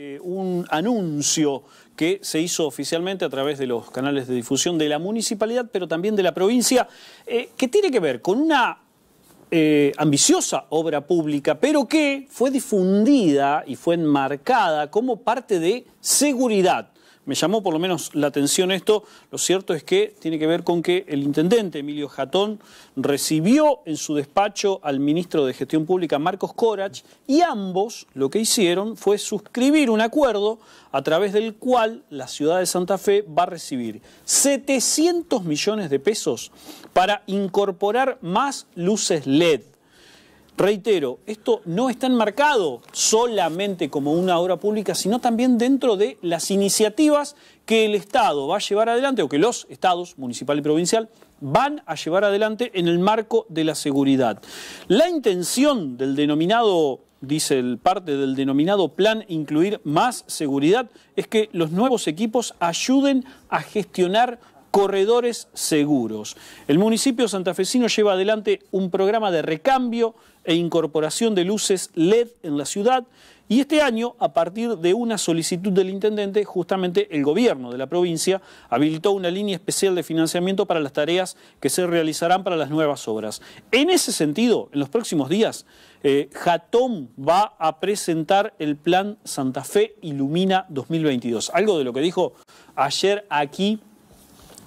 Eh, un anuncio que se hizo oficialmente a través de los canales de difusión de la municipalidad, pero también de la provincia, eh, que tiene que ver con una eh, ambiciosa obra pública, pero que fue difundida y fue enmarcada como parte de seguridad me llamó por lo menos la atención esto. Lo cierto es que tiene que ver con que el intendente Emilio Jatón recibió en su despacho al ministro de Gestión Pública Marcos Corach y ambos lo que hicieron fue suscribir un acuerdo a través del cual la ciudad de Santa Fe va a recibir 700 millones de pesos para incorporar más luces LED. Reitero, esto no está enmarcado solamente como una obra pública, sino también dentro de las iniciativas que el Estado va a llevar adelante, o que los Estados, municipal y provincial, van a llevar adelante en el marco de la seguridad. La intención del denominado, dice el parte del denominado plan incluir más seguridad, es que los nuevos equipos ayuden a gestionar corredores seguros. El municipio santafesino lleva adelante un programa de recambio e incorporación de luces LED en la ciudad y este año, a partir de una solicitud del intendente, justamente el gobierno de la provincia habilitó una línea especial de financiamiento para las tareas que se realizarán para las nuevas obras. En ese sentido, en los próximos días, eh, Jatón va a presentar el plan Santa Fe Ilumina 2022. Algo de lo que dijo ayer aquí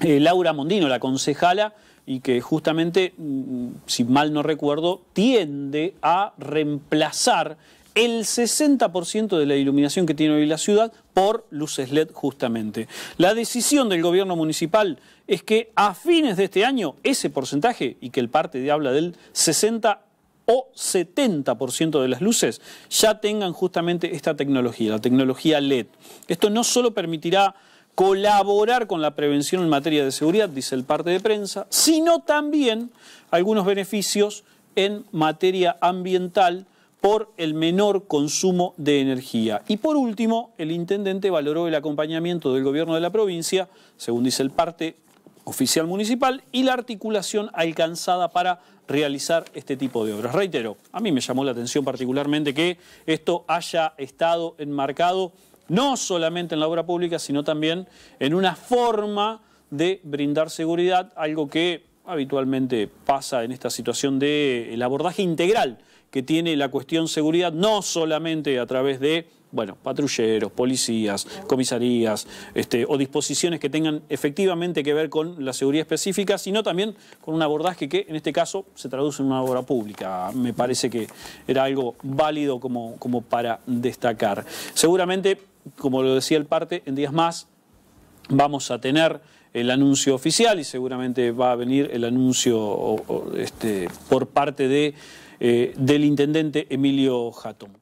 eh, Laura Mondino, la concejala, y que justamente, mm, mm, si mal no recuerdo, tiende a reemplazar el 60% de la iluminación que tiene hoy la ciudad por luces LED justamente. La decisión del gobierno municipal es que a fines de este año ese porcentaje, y que el parte de habla del 60 o 70% de las luces, ya tengan justamente esta tecnología, la tecnología LED. Esto no solo permitirá colaborar con la prevención en materia de seguridad, dice el parte de prensa, sino también algunos beneficios en materia ambiental por el menor consumo de energía. Y por último, el intendente valoró el acompañamiento del gobierno de la provincia, según dice el parte oficial municipal, y la articulación alcanzada para realizar este tipo de obras. Reitero, a mí me llamó la atención particularmente que esto haya estado enmarcado no solamente en la obra pública, sino también en una forma de brindar seguridad, algo que habitualmente pasa en esta situación del abordaje integral que tiene la cuestión seguridad, no solamente a través de bueno, patrulleros, policías, comisarías este, o disposiciones que tengan efectivamente que ver con la seguridad específica, sino también con un abordaje que en este caso se traduce en una obra pública. Me parece que era algo válido como, como para destacar. Seguramente como lo decía el parte, en días más vamos a tener el anuncio oficial y seguramente va a venir el anuncio este, por parte eh, del intendente Emilio Jatón.